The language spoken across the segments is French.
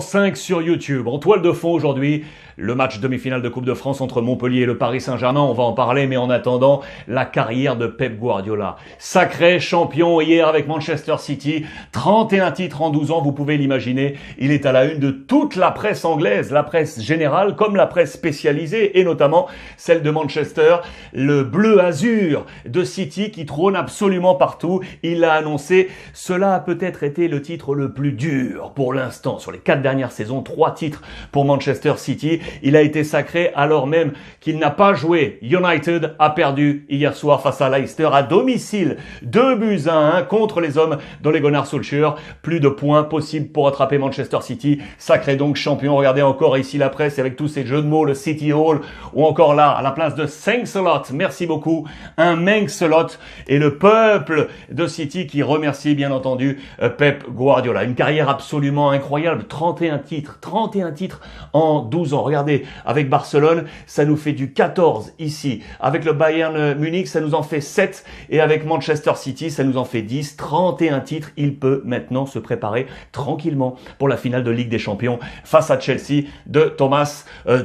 5 sur YouTube. En toile de fond aujourd'hui, le match demi-finale de Coupe de France entre Montpellier et le Paris Saint-Germain, on va en parler, mais en attendant, la carrière de Pep Guardiola. Sacré champion hier avec Manchester City, 31 titres en 12 ans, vous pouvez l'imaginer, il est à la une de toute la presse anglaise, la presse générale comme la presse spécialisée, et notamment celle de Manchester, le bleu azur de City qui trône absolument partout, il a annoncé, cela a peut-être été le titre le plus dur pour l'instant, sur les quatre dernières saisons, trois titres pour Manchester City, il a été sacré alors même qu'il n'a pas joué. United a perdu hier soir face à Leicester à domicile. Deux buts à un contre les hommes dans les Gonards Plus de points possibles pour attraper Manchester City. Sacré donc champion. Regardez encore ici la presse avec tous ces jeux de mots, le City Hall ou encore là à la place de lot, Merci beaucoup. Un lot et le peuple de City qui remercie bien entendu euh, Pep Guardiola. Une carrière absolument incroyable. 31 titres, 31 titres en 12 ans. Regardez, avec Barcelone, ça nous fait du 14 ici. Avec le Bayern euh, Munich, ça nous en fait 7. Et avec Manchester City, ça nous en fait 10. 31 titres. Il peut maintenant se préparer tranquillement pour la finale de Ligue des Champions face à Chelsea de Thomas euh,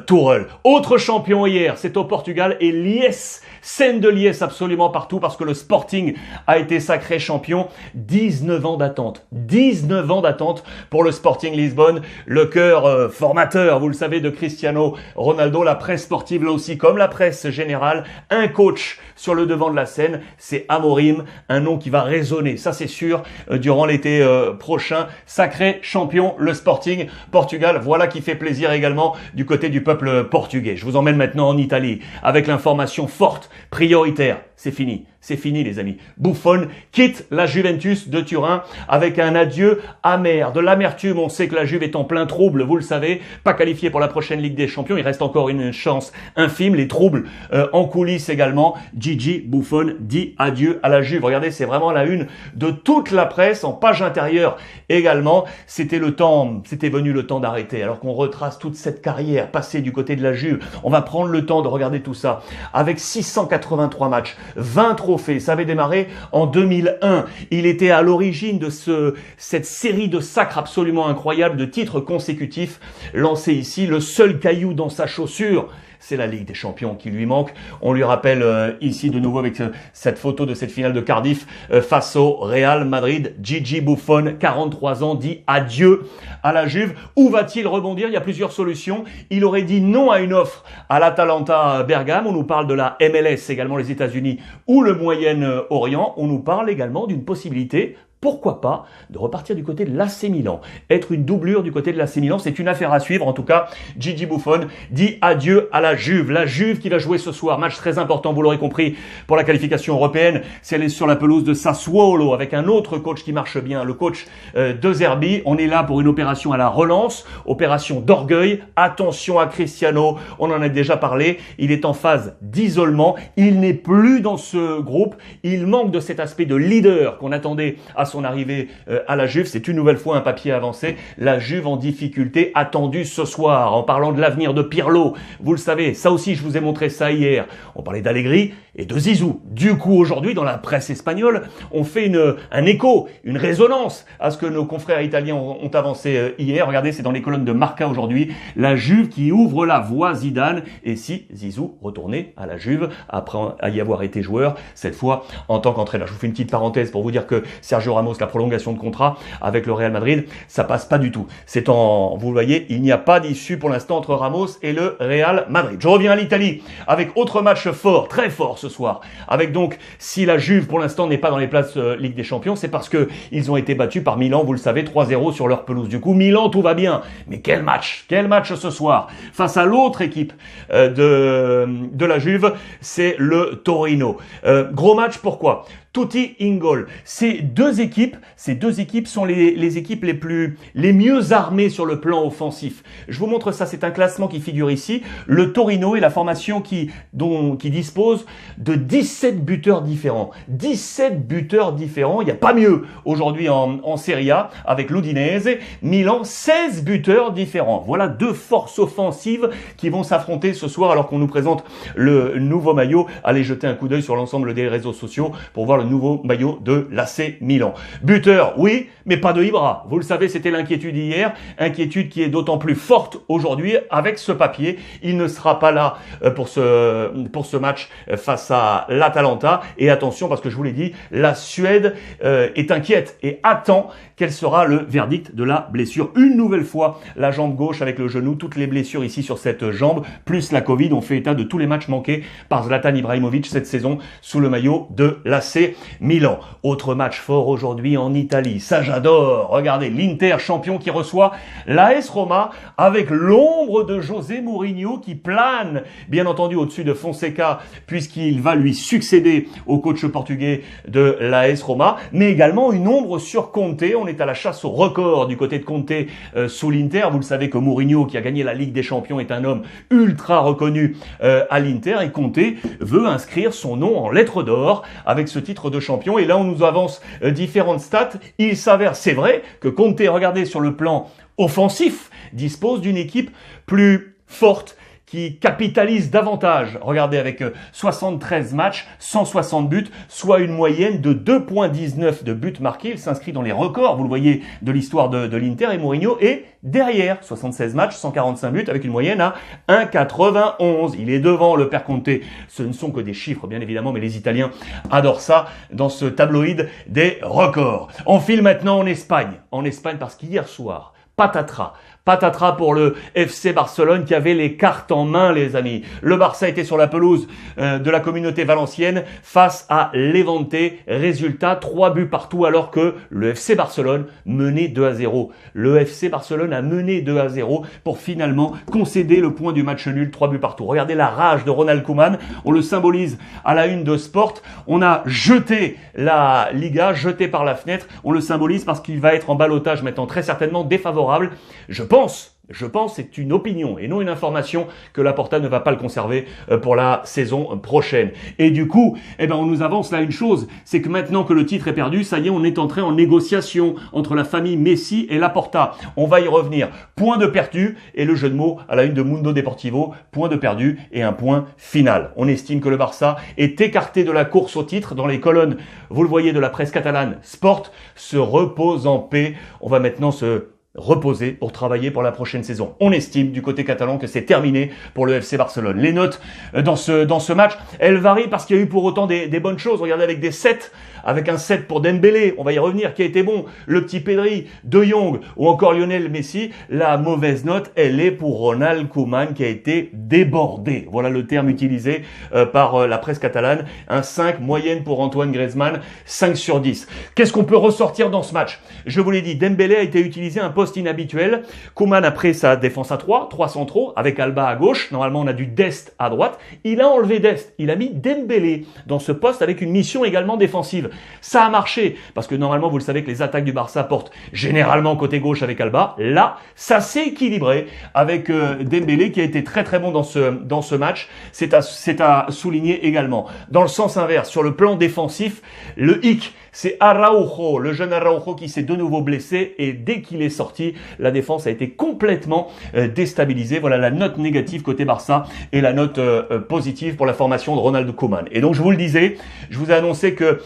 Autre champion hier, c'est au Portugal et l'IS Scène de liesse absolument partout parce que le Sporting a été sacré champion. 19 ans d'attente. 19 ans d'attente pour le Sporting Lisbonne. Le cœur euh, formateur, vous le savez, de Cristiano Ronaldo. La presse sportive, là aussi, comme la presse générale. Un coach sur le devant de la scène, c'est Amorim. Un nom qui va résonner, ça c'est sûr, euh, durant l'été euh, prochain. Sacré champion, le Sporting Portugal. Voilà qui fait plaisir également du côté du peuple portugais. Je vous emmène maintenant en Italie avec l'information forte prioritaire. C'est fini. C'est fini les amis. Buffon quitte la Juventus de Turin avec un adieu amer. De l'amertume, on sait que la Juve est en plein trouble, vous le savez. Pas qualifié pour la prochaine Ligue des Champions, il reste encore une chance infime. Les troubles euh, en coulisses également. Gigi Buffon dit adieu à la Juve. Regardez, c'est vraiment la une de toute la presse, en page intérieure également. C'était le temps, c'était venu le temps d'arrêter. Alors qu'on retrace toute cette carrière passée du côté de la Juve, on va prendre le temps de regarder tout ça. Avec 683 matchs, 23 ça avait démarré en 2001. Il était à l'origine de ce, cette série de sacres absolument incroyables de titres consécutifs lancés ici. Le seul caillou dans sa chaussure, c'est la Ligue des Champions qui lui manque. On lui rappelle euh, ici de nouveau avec euh, cette photo de cette finale de Cardiff euh, face au Real Madrid. Gigi Buffon, 43 ans, dit adieu à la Juve. Où va-t-il rebondir Il y a plusieurs solutions. Il aurait dit non à une offre à l'Atalanta Bergame. On nous parle de la MLS, également les États-Unis ou le Moyen-Orient. On nous parle également d'une possibilité pourquoi pas, de repartir du côté de l'AC Milan. Être une doublure du côté de l'AC Milan, c'est une affaire à suivre. En tout cas, Gigi Buffon dit adieu à la Juve. La Juve qui va jouer ce soir, match très important, vous l'aurez compris, pour la qualification européenne. C'est elle sur la pelouse de Sassuolo avec un autre coach qui marche bien, le coach euh, de Zerbi. On est là pour une opération à la relance, opération d'orgueil. Attention à Cristiano, on en a déjà parlé. Il est en phase d'isolement. Il n'est plus dans ce groupe. Il manque de cet aspect de leader qu'on attendait à son son arrivée euh, à la Juve. C'est une nouvelle fois un papier avancé. La Juve en difficulté attendue ce soir. En parlant de l'avenir de Pirlo, vous le savez, ça aussi je vous ai montré ça hier. On parlait d'Allegri et de Zizou. Du coup, aujourd'hui, dans la presse espagnole, on fait une, un écho, une résonance à ce que nos confrères italiens ont, ont avancé euh, hier. Regardez, c'est dans les colonnes de Marca aujourd'hui. La Juve qui ouvre la voie Zidane. Et si Zizou retournait à la Juve après y avoir été joueur, cette fois en tant qu'entraîneur. Je vous fais une petite parenthèse pour vous dire que Sergio Ramos la prolongation de contrat avec le Real Madrid, ça passe pas du tout. C'est en, vous voyez, il n'y a pas d'issue pour l'instant entre Ramos et le Real Madrid. Je reviens à l'Italie avec autre match fort, très fort ce soir. Avec donc, si la Juve pour l'instant n'est pas dans les places euh, Ligue des Champions, c'est parce que ils ont été battus par Milan, vous le savez, 3-0 sur leur pelouse. Du coup, Milan, tout va bien. Mais quel match, quel match ce soir face à l'autre équipe euh, de, de la Juve, c'est le Torino. Euh, gros match, pourquoi tutti Ingol. Ces deux équipes, ces deux équipes sont les, équipes les plus, les mieux armées sur le plan offensif. Je vous montre ça, c'est un classement qui figure ici. Le Torino est la formation qui, dont, qui dispose de 17 buteurs différents. 17 buteurs différents, il n'y a pas mieux aujourd'hui en, en Serie A avec l'Udinese. Milan, 16 buteurs différents. Voilà deux forces offensives qui vont s'affronter ce soir alors qu'on nous présente le nouveau maillot. Allez jeter un coup d'œil sur l'ensemble des réseaux sociaux pour voir le nouveau maillot de l'AC Milan. Buteur, oui, mais pas de Ibra. Vous le savez, c'était l'inquiétude hier, inquiétude qui est d'autant plus forte aujourd'hui avec ce papier. Il ne sera pas là euh, pour ce, pour ce match euh, face à l'Atalanta. Et attention, parce que je vous l'ai dit, la Suède euh, est inquiète et attend quel sera le verdict de la blessure. Une nouvelle fois, la jambe gauche avec le genou, toutes les blessures ici sur cette jambe, plus la Covid, ont fait état de tous les matchs manqués par Zlatan Ibrahimovic cette saison sous le maillot de l'AC Milan, autre match fort aujourd'hui en Italie. Ça, j'adore. Regardez, l'Inter champion qui reçoit l'AS Roma avec l'ombre de José Mourinho qui plane, bien entendu, au-dessus de Fonseca puisqu'il va lui succéder au coach portugais de l'AS Roma, mais également une ombre sur Conte. On est à la chasse au record du côté de Conte euh, sous l'Inter. Vous le savez que Mourinho, qui a gagné la Ligue des Champions, est un homme ultra reconnu euh, à l'Inter et Conte veut inscrire son nom en lettres d'or avec ce titre de champion. Et là, on nous avance euh, différentes stats. Il s'avère, c'est vrai, que Conte, regardez sur le plan offensif, dispose d'une équipe plus forte qui capitalise davantage. Regardez avec 73 euh, matchs, 160 buts, soit une moyenne de 2.19 de buts marqués. Il s'inscrit dans les records, vous le voyez, de l'histoire de, l'Inter et Mourinho est derrière. 76 matchs, 145 buts avec une moyenne à 1,91. Il est devant le père Comté, Ce ne sont que des chiffres, bien évidemment, mais les Italiens adorent ça dans ce tabloïd des records. On file maintenant en Espagne. En Espagne parce qu'hier soir, patatras, Patatras pour le FC Barcelone qui avait les cartes en main, les amis. Le Barça était sur la pelouse euh, de la communauté valencienne face à l'Evante. Résultat, 3 buts partout alors que le FC Barcelone menait 2 à 0. Le FC Barcelone a mené 2 à 0 pour finalement concéder le point du match nul, 3 buts partout. Regardez la rage de Ronald Koeman. On le symbolise à la une de Sport. On a jeté la Liga, jeté par la fenêtre. On le symbolise parce qu'il va être en balotage mettant très certainement défavorable. Je je pense, c'est une opinion et non une information que la Porta ne va pas le conserver euh, pour la saison prochaine. Et du coup, eh ben, on nous avance là une chose, c'est que maintenant que le titre est perdu, ça y est, on est entré en négociation entre la famille Messi et la Porta. On va y revenir. Point de perdu et le jeu de mots à la une de Mundo Deportivo, point de perdu et un point final. On estime que le Barça est écarté de la course au titre dans les colonnes, vous le voyez, de la presse catalane Sport, se repose en paix. On va maintenant se reposer pour travailler pour la prochaine saison. On estime du côté catalan que c'est terminé pour le FC Barcelone. Les notes euh, dans ce, dans ce match, elles varient parce qu'il y a eu pour autant des, des bonnes choses. Regardez avec des 7, avec un 7 pour Dembélé, on va y revenir, qui a été bon, le petit Pedri, De Jong ou encore Lionel Messi. La mauvaise note, elle est pour Ronald Koeman qui a été débordé. Voilà le terme utilisé euh, par euh, la presse catalane. Un 5 moyenne pour Antoine Griezmann, 5 sur 10. Qu'est-ce qu'on peut ressortir dans ce match Je vous l'ai dit, Dembélé a été utilisé un poste poste inhabituel. a après sa défense à 3, 3 centraux, avec Alba à gauche. Normalement, on a du Dest à droite. Il a enlevé Dest. Il a mis Dembélé dans ce poste avec une mission également défensive. Ça a marché, parce que normalement, vous le savez que les attaques du Barça portent généralement côté gauche avec Alba. Là, ça s'est équilibré avec euh, Dembélé qui a été très très bon dans ce, dans ce match. C'est à, à souligner également. Dans le sens inverse, sur le plan défensif, le hic c'est Araujo, le jeune Araujo qui s'est de nouveau blessé et dès qu'il est sorti, la défense a été complètement euh, déstabilisée. Voilà la note négative côté Barça et la note euh, euh, positive pour la formation de Ronald Koeman. Et donc je vous le disais, je vous ai annoncé que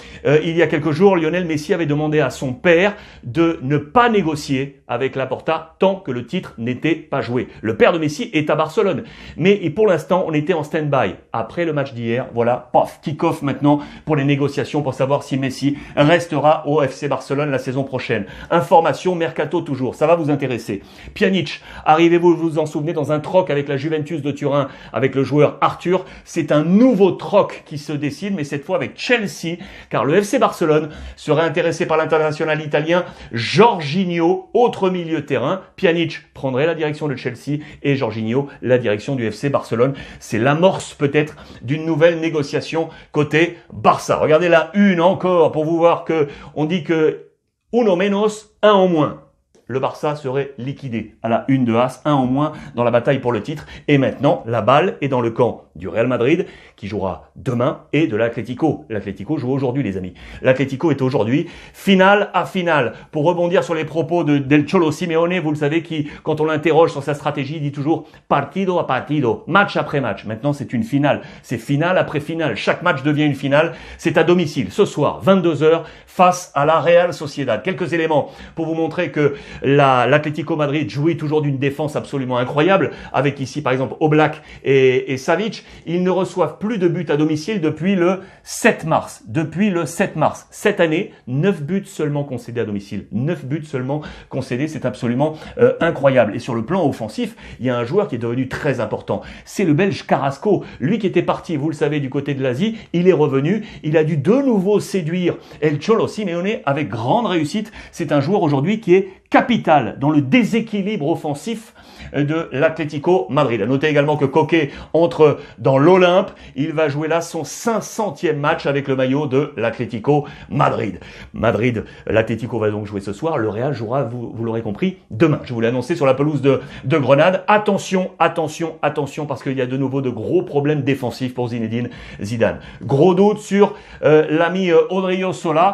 il y a quelques jours, Lionel Messi avait demandé à son père de ne pas négocier avec Porta tant que le titre n'était pas joué. Le père de Messi est à Barcelone, mais pour l'instant, on était en stand-by. Après le match d'hier, voilà, paf, kick-off maintenant pour les négociations pour savoir si Messi restera au FC Barcelone la saison prochaine. Information, mercato toujours, ça va vous intéresser. Pjanic, arrivez-vous, vous en souvenez, dans un troc avec la Juventus de Turin, avec le joueur Arthur. C'est un nouveau troc qui se décide, mais cette fois avec Chelsea, car le FC Barcelone serait intéressé par l'international italien Jorginho, autre milieu terrain. Pjanic prendrait la direction de Chelsea et Jorginho la direction du FC Barcelone. C'est l'amorce peut-être d'une nouvelle négociation côté Barça. Regardez la une encore pour vous voir qu'on on dit que uno menos, un en moins. Le Barça serait liquidé à la une de As, un en moins dans la bataille pour le titre. Et maintenant, la balle est dans le camp du Real Madrid qui jouera demain et de l'Atlético. L'Atlético joue aujourd'hui les amis. L'Atlético est aujourd'hui finale à finale. Pour rebondir sur les propos de Del Cholo Simeone, vous le savez qui quand on l'interroge sur sa stratégie, il dit toujours partido a partido, match après match. Maintenant, c'est une finale, c'est finale après finale. Chaque match devient une finale. C'est à domicile ce soir 22h face à la Real Sociedad. Quelques éléments pour vous montrer que l'Atlético Madrid jouit toujours d'une défense absolument incroyable avec ici par exemple Oblak et, et Savic ils ne reçoivent plus de buts à domicile depuis le 7 mars. Depuis le 7 mars. Cette année, neuf buts seulement concédés à domicile. 9 buts seulement concédés, c'est absolument euh, incroyable. Et sur le plan offensif, il y a un joueur qui est devenu très important. C'est le Belge Carrasco. Lui qui était parti, vous le savez, du côté de l'Asie, il est revenu. Il a dû de nouveau séduire El Cholo Simeone avec grande réussite. C'est un joueur aujourd'hui qui est Capital dans le déséquilibre offensif euh, de l'Atlético Madrid. À noter également que Coquet entre dans l'Olympe. Il va jouer là son 500e match avec le maillot de l'Atlético Madrid. Madrid, l'Atlético va donc jouer ce soir. Le Real jouera, vous, l'aurez compris, demain. Je vous l'ai annoncé sur la pelouse de, Grenade. Attention, attention, attention, parce qu'il y a de nouveau de gros problèmes défensifs pour Zinedine Zidane. Gros doute sur euh, l'ami euh, Odrio Sola,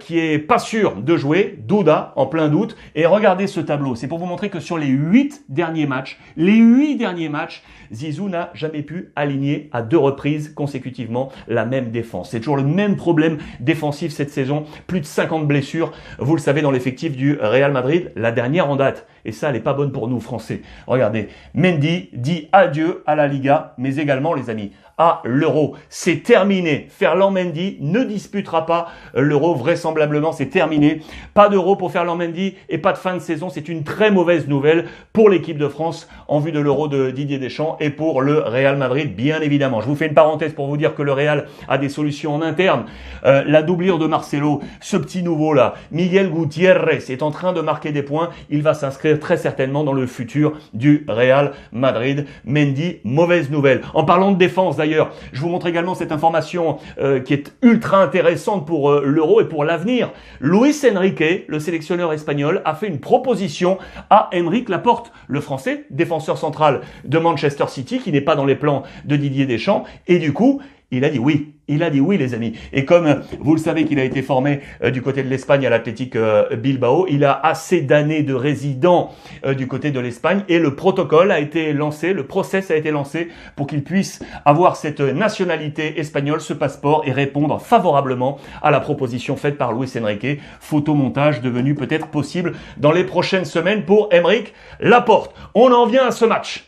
qui est pas sûr de jouer. Douda, en plein doute. Et regardez ce tableau. C'est pour vous montrer que sur les huit derniers matchs, les huit derniers matchs, Zizou n'a jamais pu aligner à deux reprises consécutivement la même défense. C'est toujours le même problème défensif cette saison. Plus de 50 blessures, vous le savez, dans l'effectif du Real Madrid. La dernière en date, et ça, elle n'est pas bonne pour nous, Français. Regardez, Mendy dit adieu à la Liga, mais également, les amis, à l'euro. C'est terminé. Ferland Mendy ne disputera pas l'euro, vraisemblablement, c'est terminé. Pas d'euro pour Ferland Mendy et pas de fin de saison. C'est une très mauvaise nouvelle pour l'équipe de France en vue de l'euro de Didier Deschamps et pour le Real Madrid, bien évidemment. Je vous fais une parenthèse pour vous dire que le Real a des solutions en interne. Euh, la doublure de Marcelo, ce petit nouveau là, Miguel Gutiérrez est en train de marquer des points. Il va s'inscrire très certainement dans le futur du Real Madrid. Mendy, mauvaise nouvelle. En parlant de défense d'ailleurs, je vous montre également cette information euh, qui est ultra intéressante pour euh, l'euro et pour l'avenir. Luis Enrique, le sélectionneur espagnol, a fait une proposition à Enrique Laporte, le français, défenseur central de Manchester City, qui n'est pas dans les plans de Didier Deschamps. Et du coup, il a dit oui. Il a dit oui, les amis. Et comme euh, vous le savez qu'il a été formé euh, du côté de l'Espagne à l'Athletic euh, Bilbao, il a assez d'années de résident du côté de l'Espagne et le protocole a été lancé, le process a été lancé pour qu'il puisse avoir cette nationalité espagnole, ce passeport et répondre favorablement à la proposition faite par Luis Enrique. Photomontage devenu peut-être possible dans les prochaines semaines pour Emeric Laporte. On en vient à ce match.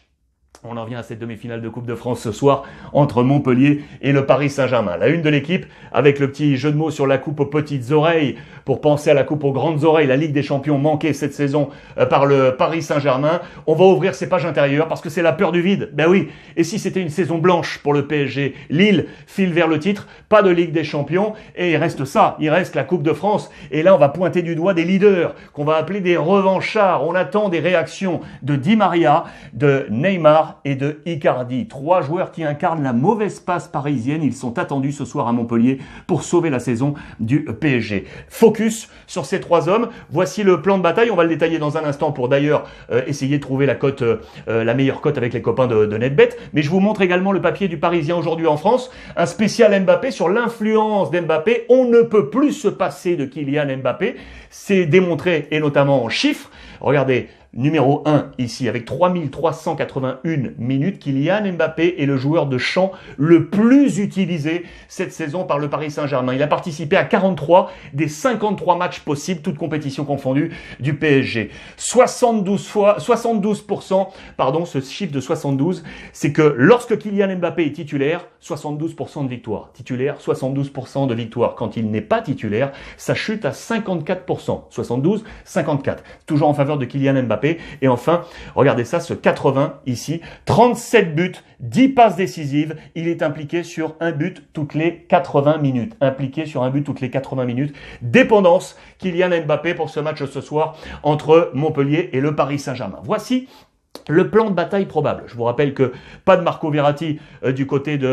On en revient à cette demi-finale de Coupe de France ce soir entre Montpellier et le Paris Saint-Germain. La une de l'équipe avec le petit jeu de mots sur la coupe aux petites oreilles pour penser à la Coupe aux grandes oreilles, la Ligue des Champions manquée cette saison euh, par le Paris Saint-Germain. On va ouvrir ses pages intérieures parce que c'est la peur du vide. Ben oui, et si c'était une saison blanche pour le PSG Lille file vers le titre, pas de Ligue des Champions, et il reste ça, il reste la Coupe de France. Et là, on va pointer du doigt des leaders qu'on va appeler des revanchards. On attend des réactions de Di Maria, de Neymar et de Icardi. Trois joueurs qui incarnent la mauvaise passe parisienne. Ils sont attendus ce soir à Montpellier pour sauver la saison du PSG sur ces trois hommes. Voici le plan de bataille. On va le détailler dans un instant pour d'ailleurs euh, essayer de trouver la cote, euh, euh, la meilleure cote avec les copains de, de NetBet. Mais je vous montre également le papier du Parisien aujourd'hui en France, un spécial Mbappé sur l'influence d'Mbappé. On ne peut plus se passer de Kylian Mbappé. C'est démontré et notamment en chiffres. Regardez, numéro 1 ici, avec 3381 minutes, Kylian Mbappé est le joueur de champ le plus utilisé cette saison par le Paris Saint-Germain. Il a participé à 43 des 53 matchs possibles, toutes compétitions confondues, du PSG. 72 fois, 72%, pardon, ce chiffre de 72, c'est que lorsque Kylian Mbappé est titulaire, 72% de victoire. Titulaire, 72% de victoire. Quand il n'est pas titulaire, ça chute à 54%. 72, 54. Toujours en faveur de Kylian Mbappé. Et enfin, regardez ça, ce 80 ici, 37 buts, 10 passes décisives. Il est impliqué sur un but toutes les 80 minutes. Impliqué sur un but toutes les 80 minutes. Dépendance Kylian Mbappé pour ce match ce soir entre Montpellier et le Paris Saint-Germain. Voici le plan de bataille probable. Je vous rappelle que pas de Marco Verratti euh, du côté de,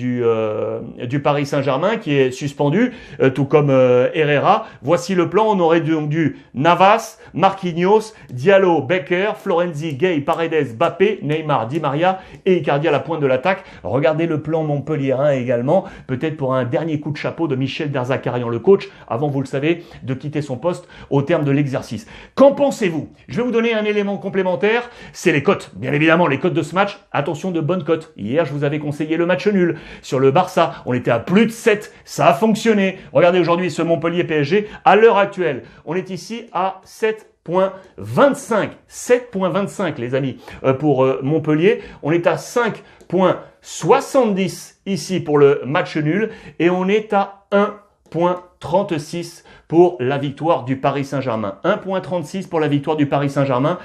euh, du, Paris Saint-Germain qui est suspendu, euh, tout comme Herrera. Voici le plan. On aurait donc du Navas, Marquinhos, Diallo, Becker, Florenzi, Gay, Paredes, Bappé, Neymar, Di Maria et Icardi à la pointe de l'attaque. Regardez le plan Montpellierin également, peut-être pour un dernier coup de chapeau de Michel Darzacarian le coach, avant, vous le savez, de quitter son poste au terme de l'exercice. Qu'en pensez-vous Je vais vous donner un élément complémentaire c'est les cotes. Bien évidemment, les cotes de ce match, attention de bonnes cotes. Hier, je vous avais conseillé le match nul sur le Barça. On était à plus de 7. Ça a fonctionné. Regardez aujourd'hui ce Montpellier PSG. À l'heure actuelle, on est ici à 7.25, 7.25 les amis, euh, pour euh, Montpellier. On est à 5.70 ici pour le match nul et on est à 1.36 pour la victoire du Paris Saint-Germain. 1.36 pour la victoire du Paris Saint-Germain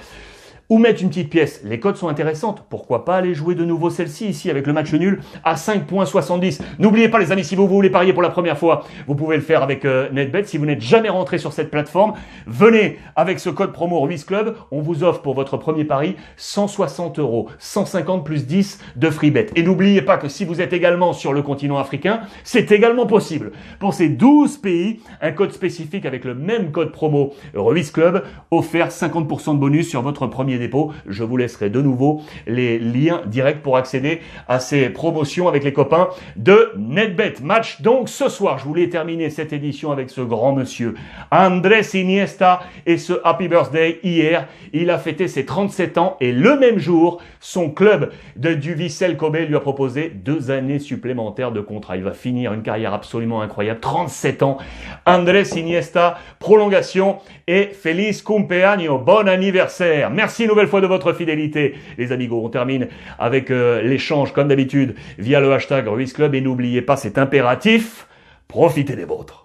ou mettre une petite pièce. Les codes sont intéressantes. Pourquoi pas aller jouer de nouveau celle-ci ici avec le match nul à 5.70. N'oubliez pas les amis, si vous voulez parier pour la première fois, vous pouvez le faire avec euh, NetBet. Si vous n'êtes jamais rentré sur cette plateforme, venez avec ce code promo Ruiz Club. On vous offre pour votre premier pari 160 euros, 150 plus 10 de free bet. Et n'oubliez pas que si vous êtes également sur le continent africain, c'est également possible. Pour ces 12 pays, un code spécifique avec le même code promo Ruiz Club offert 50% de bonus sur votre premier dépôt. Je vous laisserai de nouveau les liens directs pour accéder à ces promotions avec les copains de NetBet. Match donc ce soir. Je voulais terminer cette édition avec ce grand monsieur, Andrés Iniesta, et ce Happy Birthday hier. Il a fêté ses 37 ans et le même jour, son club de, Duvicel Vissel lui a proposé deux années supplémentaires de contrat. Il va finir une carrière absolument incroyable. 37 ans, Andrés Iniesta, prolongation et feliz cumpleaños, bon anniversaire. Merci une nouvelle fois de votre fidélité. Les amigos, on termine avec euh, l'échange, comme d'habitude, via le hashtag Ruiz Club. Et n'oubliez pas, c'est impératif, profitez des vôtres.